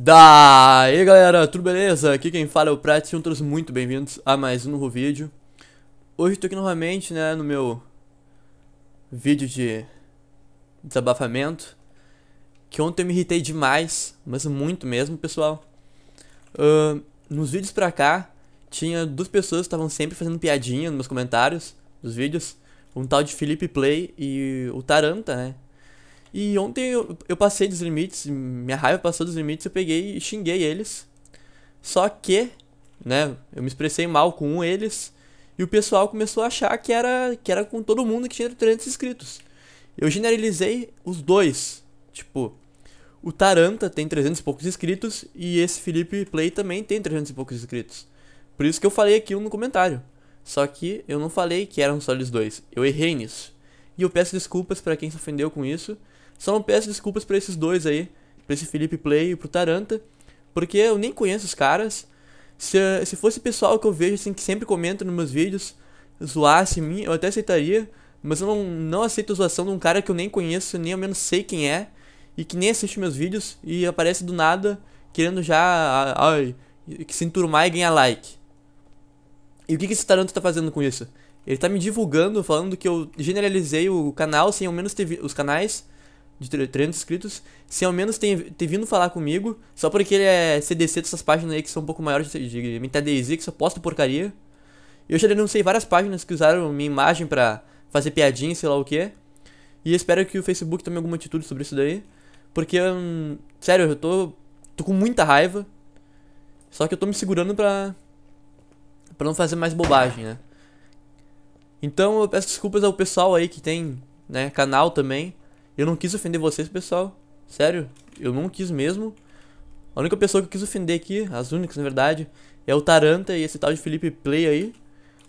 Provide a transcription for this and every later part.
Daí galera, tudo beleza? Aqui quem fala é o Prato, sejam todos muito bem-vindos a mais um novo vídeo Hoje estou aqui novamente, né, no meu vídeo de desabafamento Que ontem eu me irritei demais, mas muito mesmo, pessoal uh, Nos vídeos pra cá, tinha duas pessoas que estavam sempre fazendo piadinha nos meus comentários dos vídeos Um tal de Felipe Play e o Taranta, né e ontem eu, eu passei dos limites, minha raiva passou dos limites, eu peguei e xinguei eles. Só que, né, eu me expressei mal com um eles e o pessoal começou a achar que era que era com todo mundo que tinha 300 inscritos. Eu generalizei os dois. Tipo, o Taranta tem 300 e poucos inscritos e esse Felipe Play também tem 300 e poucos inscritos. Por isso que eu falei aquilo no comentário. Só que eu não falei que eram só eles dois. Eu errei nisso. E eu peço desculpas para quem se ofendeu com isso. Só não peço desculpas para esses dois aí, para esse Felipe Play e pro Taranta, porque eu nem conheço os caras. Se, se fosse pessoal que eu vejo assim que sempre comenta nos meus vídeos, zoasse mim, eu até aceitaria, mas eu não, não aceito a zoação de um cara que eu nem conheço, nem ao menos sei quem é, e que nem assiste meus vídeos e aparece do nada querendo já ai, que se enturmar e ganhar like. E o que, que esse Taranta tá fazendo com isso? Ele tá me divulgando, falando que eu generalizei o canal sem ao menos ter os canais, de 300 inscritos, sem ao menos ter, ter vindo falar comigo, só porque ele é CDC dessas páginas aí que são um pouco maiores de, de MTDZ, que só posta porcaria. Eu já denunciei várias páginas que usaram minha imagem pra fazer piadinha, sei lá o que. E espero que o Facebook tome alguma atitude sobre isso daí. Porque, hum, sério, eu tô, tô com muita raiva. Só que eu tô me segurando pra, pra não fazer mais bobagem, né? Então eu peço desculpas ao pessoal aí que tem né, canal também. Eu não quis ofender vocês, pessoal. Sério, eu não quis mesmo. A única pessoa que eu quis ofender aqui, as únicas na verdade, é o Taranta e esse tal de Felipe Play aí.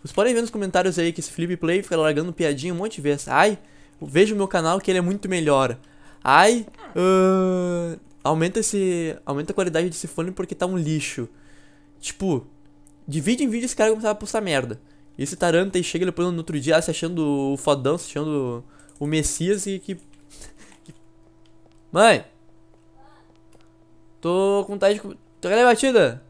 Vocês podem ver nos comentários aí que esse Felipe Play fica largando piadinha um monte de vezes. Ai, veja o meu canal que ele é muito melhor. Ai, uh, aumenta esse, aumenta a qualidade desse fone porque tá um lixo. Tipo, de vídeo em vídeo esse cara começava a postar merda. E esse Taranta aí chega depois no outro dia se achando o fodão, se achando o Messias e que Mãe! Tô com vontade de. Tô com a batida!